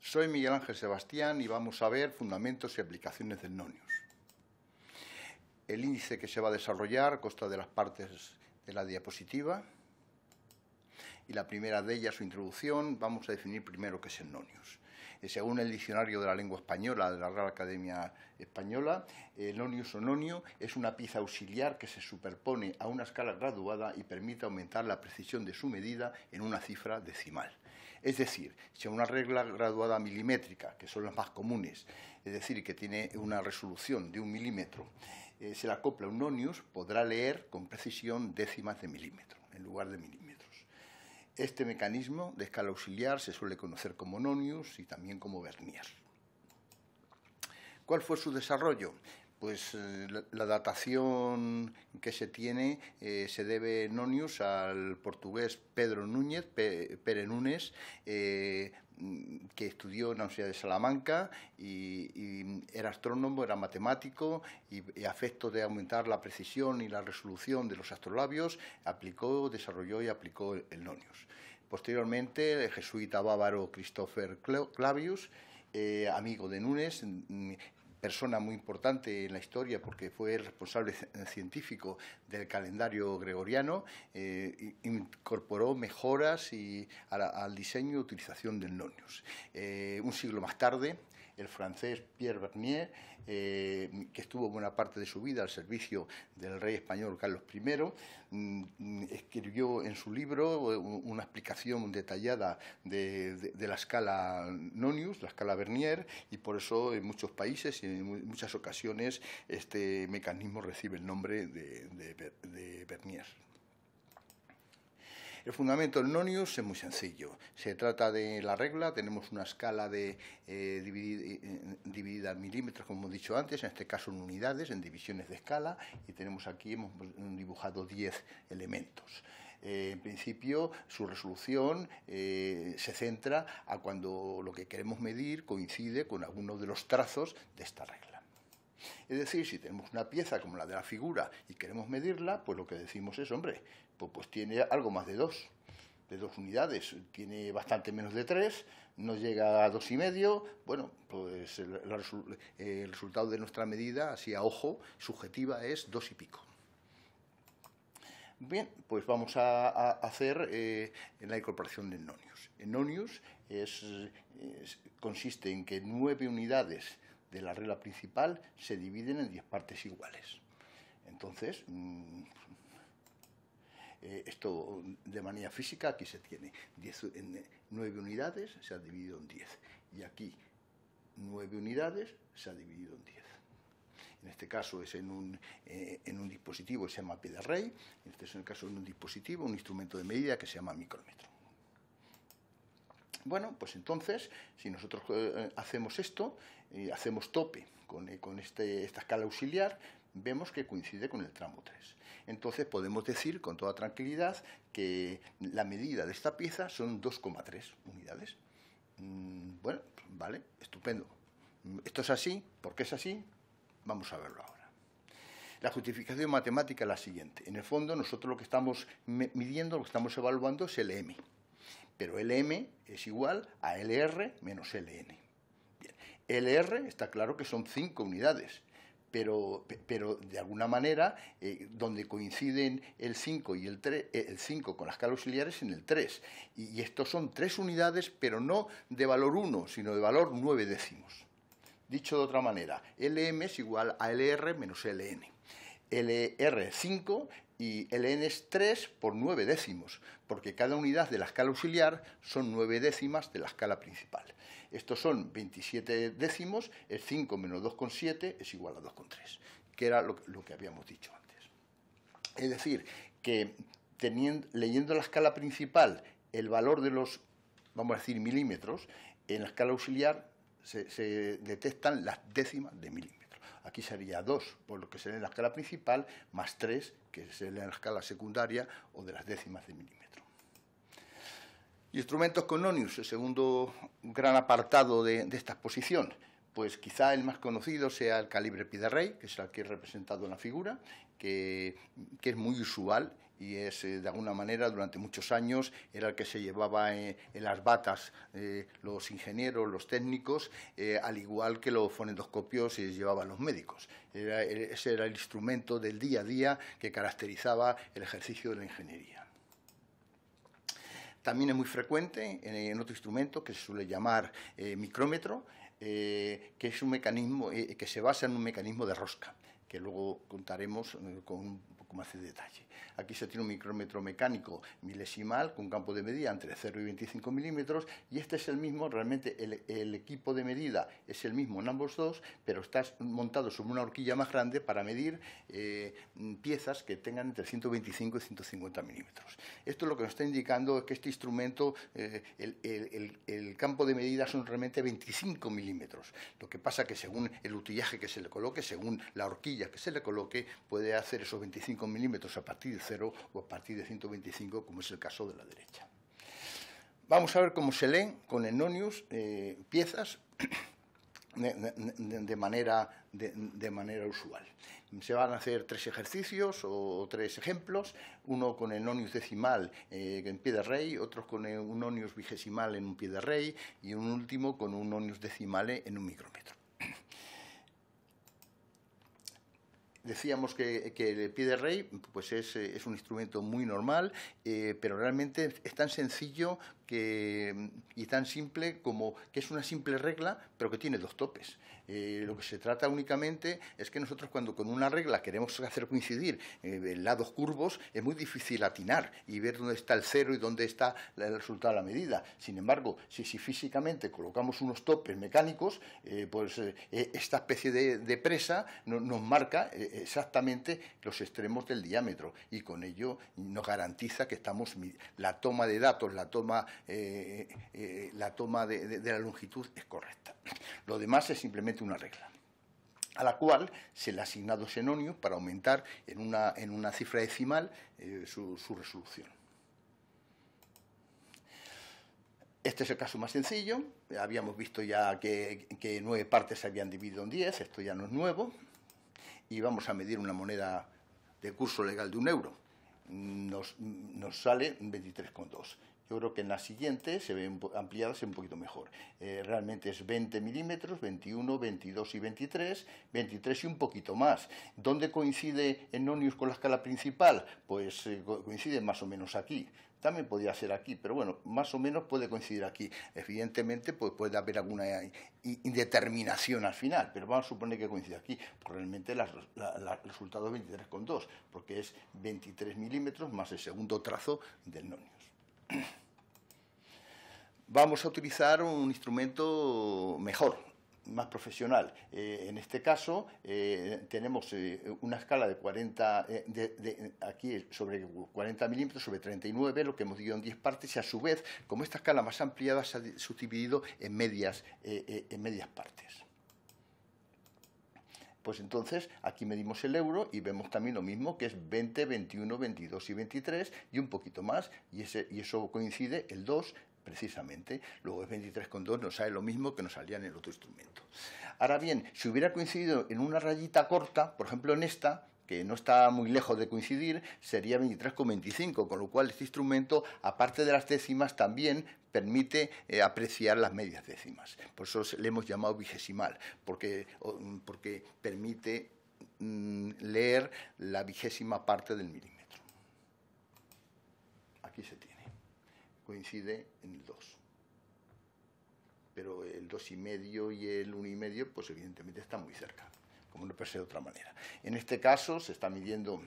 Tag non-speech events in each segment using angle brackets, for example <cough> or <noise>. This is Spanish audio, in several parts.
Soy Miguel Ángel Sebastián y vamos a ver fundamentos y aplicaciones del nonius. El índice que se va a desarrollar consta de las partes de la diapositiva y la primera de ellas, su introducción, vamos a definir primero qué es el nonius. Eh, según el diccionario de la lengua española, de la Real Academia Española, eh, el o nonio es una pieza auxiliar que se superpone a una escala graduada y permite aumentar la precisión de su medida en una cifra decimal. Es decir, si una regla graduada milimétrica, que son las más comunes, es decir, que tiene una resolución de un milímetro, eh, se la acopla un nonius, podrá leer con precisión décimas de milímetro en lugar de milímetro. Este mecanismo de escala auxiliar se suele conocer como Nonius y también como Vernier. ¿Cuál fue su desarrollo? Pues eh, la, datación que se tiene eh, se debe Nonius al portugués Pedro Núñez, Pere Núñez, eh, que estudió en la Universidad de Salamanca y, era astrónomo, era matemático y, a afecto de aumentar la precisión y la resolución de los astrolabios, aplicó, desarrolló y aplicó el, el Posteriormente, el jesuita bávaro Christopher Clavius eh, amigo de Núñez, persona muy importante en la historia porque fue el responsable <laughs> científico del calendario gregoriano, eh, incorporó mejoras y, al diseño y utilización del nonius. Eh, un siglo más tarde, el francés Pierre Bernier, eh, que estuvo buena parte de su vida al servicio del rey español Carlos I, mm, escribió en su libro eh, una explicación detallada de, la escala Nonius, la escala Bernier, y por eso en muchos países y en muchas ocasiones este mecanismo recibe el nombre de, de Bernier. El fundamento del nonius es muy sencillo. Se trata de la regla, tenemos una escala eh, eh, dividida, en milímetros, como hemos dicho antes, en este caso en unidades, en divisiones de escala, y tenemos aquí, hemos dibujado 10 elementos. Eh, en principio, su resolución se centra a cuando lo que queremos medir coincide con alguno de los trazos de esta regla. Es decir, si tenemos una pieza como la de la figura y queremos medirla, pues lo que decimos es, hombre, pues, pues, tiene algo más de dos, de dos unidades, tiene bastante menos de tres, no llega a dos y medio, bueno, pues el, resultado de nuestra medida, así a ojo, subjetiva, es dos y pico. Bien, pues vamos a, hacer eh, la incorporación de enonios. Enonios consiste en que nueve unidades de la regla principal se dividen en 10 partes iguales. Entonces, mm, eh, esto de manera física aquí se tiene 9 eh, unidades, se ha dividido en 10. Y aquí 9 unidades se ha dividido en 10. En este caso es en un, eh, un dispositivo que se llama pie de rey, en este caso en un dispositivo, un instrumento de medida que se llama micrómetro. Bueno, pues entonces, si nosotros eh, eh, hacemos esto, y eh, hacemos tope con, este, esta escala auxiliar, vemos que coincide con el tramo 3. Entonces podemos decir con toda tranquilidad que la medida de esta pieza son 2,3 unidades. Mm, bueno, vale, estupendo. Esto es así, ¿por qué es así? Vamos a verlo ahora. La justificación matemática es la siguiente. En el fondo, nosotros lo que estamos midiendo, lo que estamos evaluando es el M pero LM es igual a LR menos LN. LR está claro que son cinco unidades, pero, de alguna manera eh, donde coinciden el 5 y el, 3, eh, el 5 con las escalas auxiliares en el 3. Y, estos son tres unidades, pero no de valor 1, sino de valor 9 décimos. Dicho de otra manera, LM es igual a LR menos LN. LR5 y el n es 3 por 9 décimos, porque cada unidad de la escala auxiliar son 9 décimas de la escala principal. Estos son 27 décimos, el 5 menos 2,7 es igual a 2,3, que era lo, que habíamos dicho antes. Es decir, que teniendo, leyendo la escala principal, el valor de los, vamos a decir, milímetros, en la escala auxiliar se, se detectan las décimas de milímetros. Aquí sería 2, por lo que sería en la escala principal, más 3, que sería en la escala secundaria o de las décimas de milímetro. Instrumentos con el segundo gran apartado de, esta exposición pues quizá el más conocido sea el calibre Piderrey, que es el que he representado en la figura, que es muy usual y es eh, de alguna manera durante muchos años era el que se llevaba eh, en las batas eh, los ingenieros, los técnicos, al igual que los fonendoscopios se llevaban los médicos. ese era el instrumento del día a día que caracterizaba el ejercicio de la ingeniería. También es muy frecuente en, otro instrumento que se suele llamar micrómetro, que es un mecanismo que se basa en un mecanismo de rosca, que luego contaremos con un como hace detalle. Aquí se tiene un micrómetro mecánico milesimal con campo de medida entre 0 y 25 milímetros y este es el mismo, realmente el, equipo de medida es el mismo en ambos dos, pero está montado sobre una horquilla más grande para medir eh, piezas que tengan entre 125 y 150 milímetros. Esto lo que nos está indicando es que este instrumento, eh, el, campo de medida son realmente 25 milímetros. Lo que pasa que según el utillaje que se le coloque, según la horquilla que se le coloque, puede hacer esos 25 milímetros a partir de cero o a partir de 125, como es el caso de la derecha. Vamos a ver cómo se leen con enonius eh, piezas <coughs> de, manera, usual. Se van a hacer tres ejercicios o, tres ejemplos, uno con el nonius decimal eh, en pie de rey, otro con un nonius vigesimal en un pie de rey y un último con un nonius decimal en un micrómetro. decíamos que, el pie de rey pues es, eh, un instrumento muy normal, eh, pero realmente es tan sencillo y tan simple como que es una simple regla, pero que tiene dos topes. Eh, lo que se trata únicamente es que nosotros cuando con una regla queremos hacer coincidir eh, lados curvos, es muy difícil atinar y ver dónde está el cero y dónde está el resultado de la medida. Sin embargo, si, físicamente colocamos unos topes mecánicos, eh, pues esta especie de, presa nos marca exactamente los extremos del diámetro y con ello nos garantiza que estamos la toma de datos, la toma eh, eh, la toma de, la longitud es correcta. Lo demás es simplemente una regla a la cual se le ha asignado senonio para aumentar en una, en una cifra decimal eh, su, resolución. Este es el caso más sencillo, habíamos visto ya que, nueve partes se habían dividido en diez, esto ya no es nuevo, y vamos a medir una moneda de curso legal de un euro. Nos, nos sale 23,2. Yo creo que en la siguiente se ven ampliadas un poquito mejor. Eh, realmente es 20 milímetros, 21, 22 y 23, 23 y un poquito más. ¿Dónde coincide el Nonius con la escala principal? Pues eh, coincide más o menos aquí. También podría ser aquí, pero bueno, más o menos puede coincidir aquí. Evidentemente pues puede haber alguna indeterminación al final, pero vamos a suponer que coincide aquí. Pues realmente el resultado es 23,2, porque es 23 milímetros más el segundo trazo del Nonius vamos a utilizar un instrumento mejor, más profesional. Eh, en este caso eh, tenemos eh, una escala de 40, aquí sobre 40 milímetros, sobre 39, lo que hemos dividido en 10 partes, y a su vez, como esta escala más ampliada, se ha subdividido en medias partes pues entonces aquí medimos el euro y vemos también lo mismo que es 20, 21, 22 y 23 y un poquito más y, y eso coincide el 2 precisamente, luego es 23,2 nos sale lo mismo que nos salía en el otro instrumento. Ahora bien, si hubiera coincidido en una rayita corta, por ejemplo en esta, que no está muy lejos de coincidir, sería 23,25, con lo cual este instrumento, aparte de las décimas, también permite eh, apreciar las medias décimas. Por eso le hemos llamado vigesimal, porque, permite mm, leer la vigésima parte del milímetro. Aquí se tiene. Coincide en el 2 pero el dos y medio y el 1,5, y medio, pues evidentemente están muy cerca. En este caso se está midiendo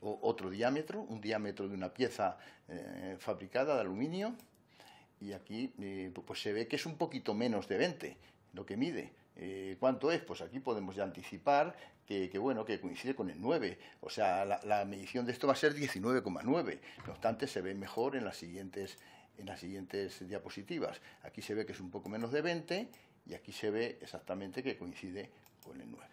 otro diámetro, un diámetro de una pieza eh, fabricada de aluminio, y aquí eh, pues se ve que es un poquito menos de 20 lo que mide. Eh, ¿Cuánto es? Pues aquí podemos ya anticipar que, bueno, que coincide con el 9. O sea, la, medición de esto va a ser 19,9. No obstante, se ve mejor en las, siguientes, en las siguientes diapositivas. Aquí se ve que es un poco menos de 20 y aquí se ve exactamente que coincide con el 9.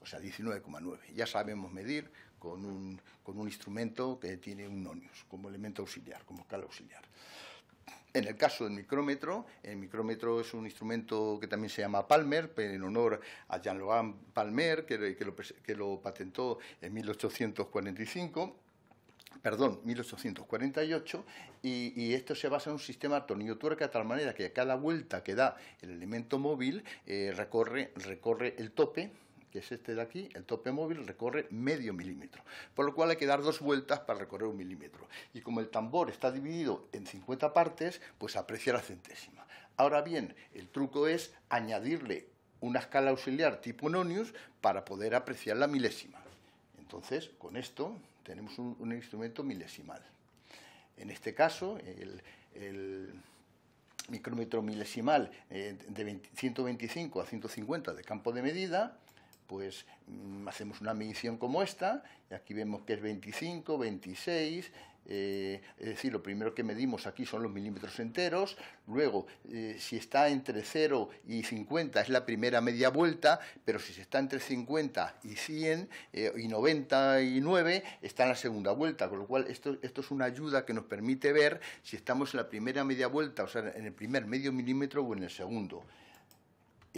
O sea, 19,9. Ya sabemos medir con un, con un instrumento que tiene un nonius, como elemento auxiliar, como escala auxiliar. En el caso del micrómetro, el micrómetro es un instrumento que también se llama Palmer, en honor a Jean-Laurent Palmer, que, lo, que lo patentó en 1845 perdón, 1848, y, esto se basa en un sistema tornillo-tuerca de tal manera que a cada vuelta que da el elemento móvil eh, recorre, recorre el tope, que es este de aquí, el tope móvil recorre medio milímetro, por lo cual hay que dar dos vueltas para recorrer un milímetro. Y como el tambor está dividido en 50 partes, pues aprecia la centésima. Ahora bien, el truco es añadirle una escala auxiliar tipo Nonius para poder apreciar la milésima. Entonces, con esto tenemos un, instrumento milesimal. En este caso, el, micrómetro milesimal eh, de 125 a 150 de campo de medida, pues mm, hacemos una medición como esta, y aquí vemos que es 25, 26, eh, es decir, lo primero que medimos aquí son los milímetros enteros, luego eh, si está entre 0 y 50 es la primera media vuelta, pero si está entre 50 y 100 eh, y 99 está en la segunda vuelta, con lo cual esto, es una ayuda que nos permite ver si estamos en la primera media vuelta, o sea, en el primer medio milímetro o en el segundo.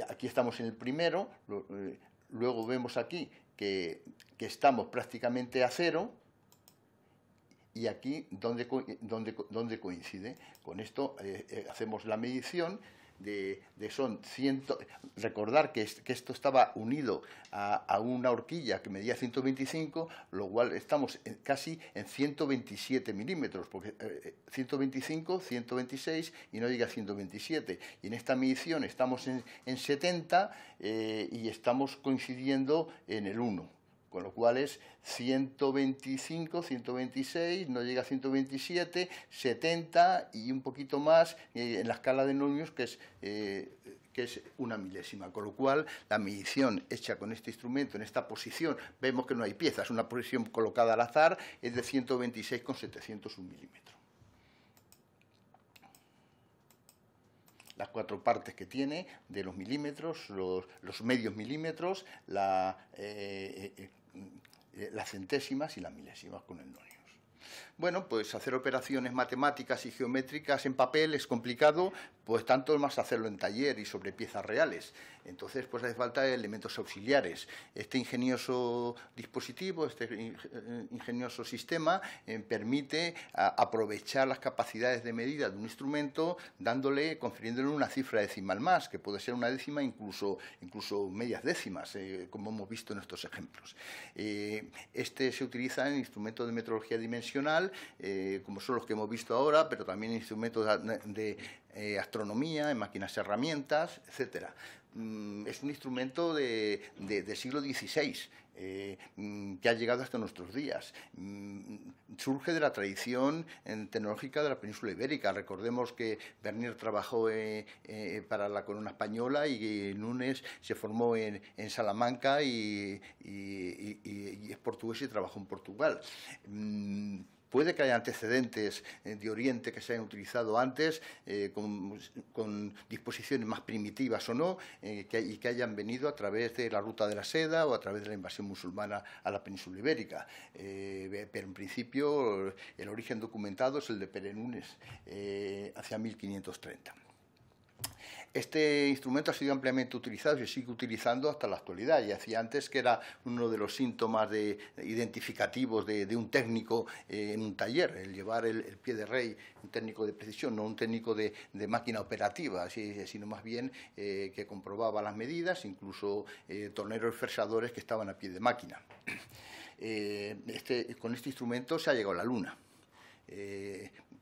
Aquí estamos en el primero, luego vemos aquí que, que estamos prácticamente a cero, y aquí, donde, donde, donde coincide? Con esto eh, eh, hacemos la medición de, de, son ciento, recordar que, que, esto estaba unido a, a, una horquilla que medía 125, lo cual estamos casi en 127 milímetros, porque 125, eh, 126 y no llega a 127. Y en esta medición estamos en, en 70 y estamos coincidiendo en el 1 con lo cual es 125, 126, no llega a 127, 70 y un poquito más eh, en la escala de números que es... Eh, que es una milésima, con lo cual la medición hecha con este instrumento en esta posición, vemos que no hay piezas, una posición colocada al azar es de 126,701 milímetros. las cuatro partes que tiene de los milímetros, los, medios milímetros, la, eh, eh, las centésimas y las milésimas con el Bueno, pues hacer operaciones matemáticas y geométricas en papel es complicado, pues tanto más hacerlo en taller y sobre piezas reales. Entonces, pues hace falta elementos auxiliares. Este ingenioso dispositivo, este eh, ingenioso sistema, eh, permite aprovechar las capacidades de medida de un instrumento dándole, confiriéndole una cifra decimal más, que puede ser una décima, incluso, incluso medias décimas, eh, como hemos visto en estos ejemplos. este se utiliza en instrumentos de metrología dimensional, como son los que hemos visto ahora, pero también en instrumentos de eh, astronomía, en máquinas y herramientas, etc. Mm, es un instrumento de, del siglo XVI. Eh, mm, que ha llegado hasta nuestros días. Mm, surge de la tradición eh, tecnológica de la península ibérica. Recordemos que Bernier trabajó para la corona española y Núñez se formó en, Salamanca y, es portugués y trabajó en Portugal. Puede que haya antecedentes eh, de Oriente que se hayan utilizado antes eh, con, disposiciones más primitivas o no eh, y que hayan venido a través de la ruta de la seda o a través de la invasión musulmana a la península ibérica. pero en principio el origen documentado es el de Perenunes hacia 1530. Este instrumento ha sido ampliamente utilizado y sigue utilizando hasta la actualidad. y hacía antes que era uno de los síntomas identificativos de, un técnico eh, en un taller, el llevar el, pie de rey, un técnico de precisión, no un técnico de, máquina operativa, sino más bien eh, que comprobaba las medidas, incluso eh, torneros y fresadores que estaban a pie de máquina. Este, con este instrumento se ha llegado a la luna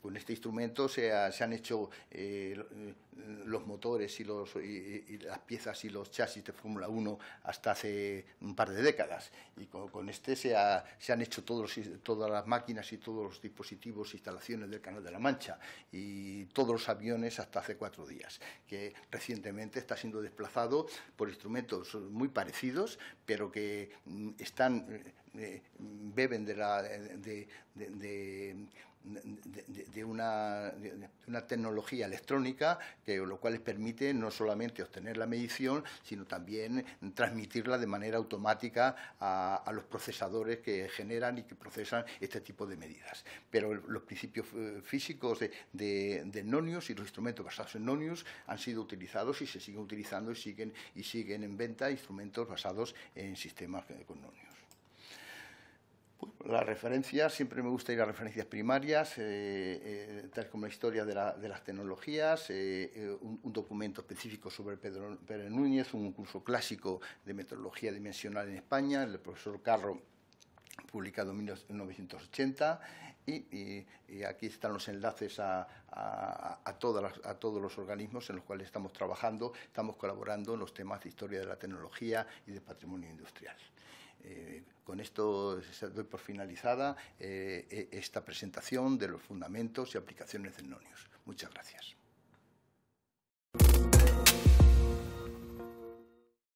con este instrumento se, han hecho eh, eh, los motores y, las piezas y los chasis de Fórmula 1 hasta hace un par de décadas. Y con, este se, han hecho todas las máquinas y todos los dispositivos, e instalaciones del Canal de la Mancha y todos los aviones hasta hace cuatro días, que recientemente está siendo desplazado por instrumentos muy parecidos, pero que mm, están, eh, beben de la... de de, una, tecnología electrónica, que, lo cual les permite no solamente obtener la medición, sino también transmitirla de manera automática a, los procesadores que generan y que procesan este tipo de medidas. Pero los principios eh, físicos de, Nonius y los instrumentos basados en Nonius han sido utilizados y se siguen utilizando y siguen, y siguen en venta instrumentos basados en sistemas eh, con Nonius. Las referencias, siempre me gusta ir a referencias primarias, eh, eh, tal como la historia de, las tecnologías, eh, un, documento específico sobre Pedro, Núñez, un curso clásico de metrología dimensional en España, el profesor Carro publicado en 1980 y, aquí están los enlaces a, todos los organismos en los cuales estamos trabajando, estamos colaborando en los temas de historia de la tecnología y de patrimonio industrial. Eh, con esto se doy por finalizada eh, e, esta presentación de los fundamentos y aplicaciones del NONIUS. Muchas gracias.